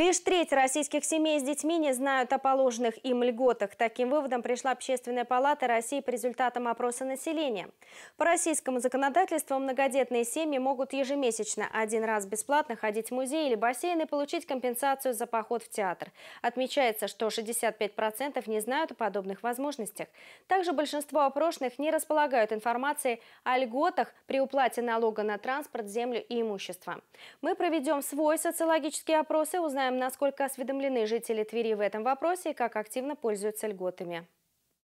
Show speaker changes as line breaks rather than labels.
Лишь треть российских семей с детьми не знают о положенных им льготах. Таким выводом пришла Общественная палата России по результатам опроса населения. По российскому законодательству многодетные семьи могут ежемесячно один раз бесплатно ходить в музей или бассейн и получить компенсацию за поход в театр. Отмечается, что 65% не знают о подобных возможностях. Также большинство опрошенных не располагают информацией о льготах при уплате налога на транспорт, землю и имущество. Мы проведем свой социологический опрос и узнаем, Узнаем, насколько осведомлены жители Твери в этом вопросе и как активно пользуются льготами.